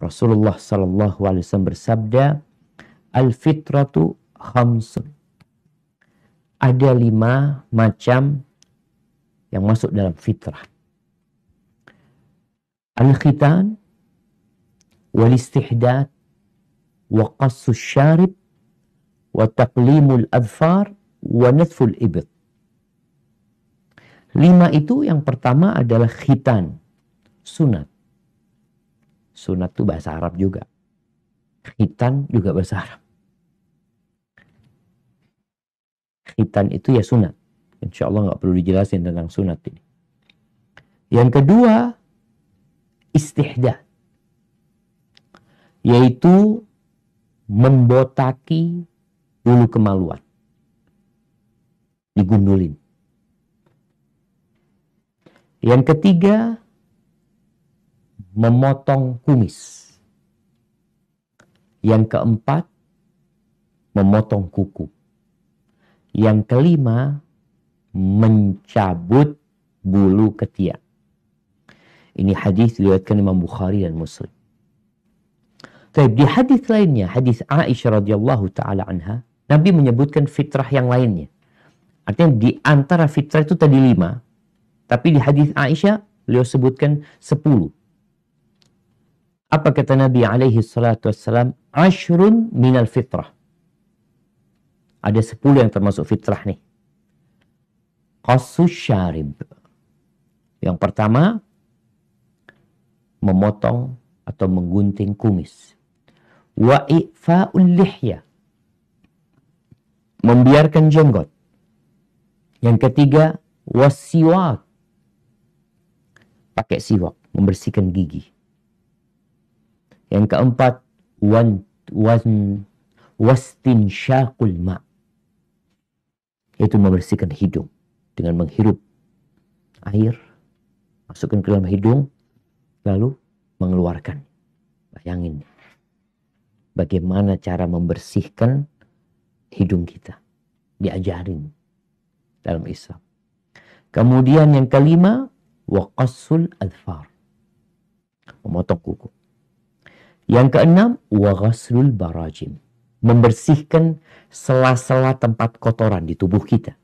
Rasulullah Shallallahu Alaihi Wasallam bersabda, al fitratu khamsun. Ada lima macam yang masuk dalam fitrah. Al-khitan, wal-istihdat, wa qassu syarib, wa taqlimul adfar, wa nadful ibit. Lima itu yang pertama adalah khitan, sunat. Sunat tuh bahasa Arab juga. Khitan juga bahasa Arab. Khitan itu ya sunat. Insya Allah nggak perlu dijelasin tentang sunat ini. Yang kedua, istihdah. Yaitu membotaki bulu kemaluan. Digundulin. Yang ketiga, memotong kumis. Yang keempat, memotong kuku. Yang kelima, mencabut bulu ketiak. Ini hadis diriwayatkan Imam Bukhari dan Muslim. Tapi di hadis lainnya, hadis Aisyah radhiyallahu taala anha, Nabi menyebutkan fitrah yang lainnya. Artinya di antara fitrah itu tadi lima, tapi di hadis Aisyah beliau sebutkan sepuluh. Apa kata Nabi alaihi salatu wassalam? Ashrun minal fitrah. Ada sepuluh yang termasuk fitrah nih. Qasus syarib. Yang pertama, memotong atau menggunting kumis. Wa i'fa'ul lihya. Membiarkan jenggot. Yang ketiga, wasiwak. Pakai siwak, membersihkan gigi. Yang keempat, wan, wan, wastin syakul ma. Itu membersihkan hidung dengan menghirup air, masukkan ke dalam hidung, lalu mengeluarkan. Bayangin bagaimana cara membersihkan hidung kita. Diajarin dalam Islam. Kemudian yang kelima, waqasul alfar. Memotong kuku. Yang keenam, waghaslul barajim. Membersihkan sela-sela tempat kotoran di tubuh kita.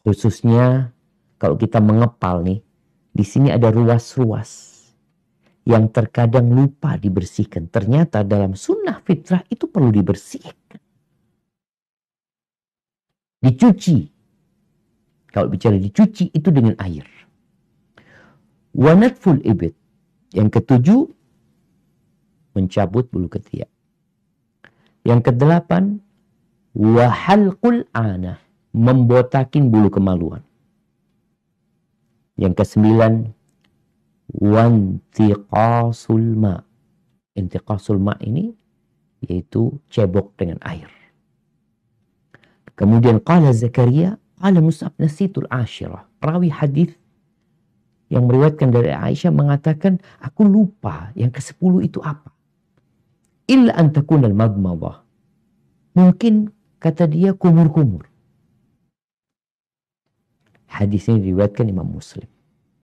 Khususnya kalau kita mengepal nih, di sini ada ruas-ruas yang terkadang lupa dibersihkan. Ternyata dalam sunnah fitrah itu perlu dibersihkan. Dicuci. Kalau bicara dicuci itu dengan air. Wanatful ibit yang ketujuh, mencabut bulu ketiak. Yang kedelapan, wahalqul anah, membotakin bulu kemaluan. Yang kesembilan, wantiqasul ma. Intiqasul ma ini yaitu cebok dengan air. Kemudian qala Zakaria, qala Mus'ab nasitul asyirah. Rawi hadis yang meriwayatkan dari Aisyah mengatakan, aku lupa yang ke-10 itu apa. Illa antakunal magmawah. Mungkin kata dia kumur-kumur. Hadis ini diriwayatkan Imam Muslim.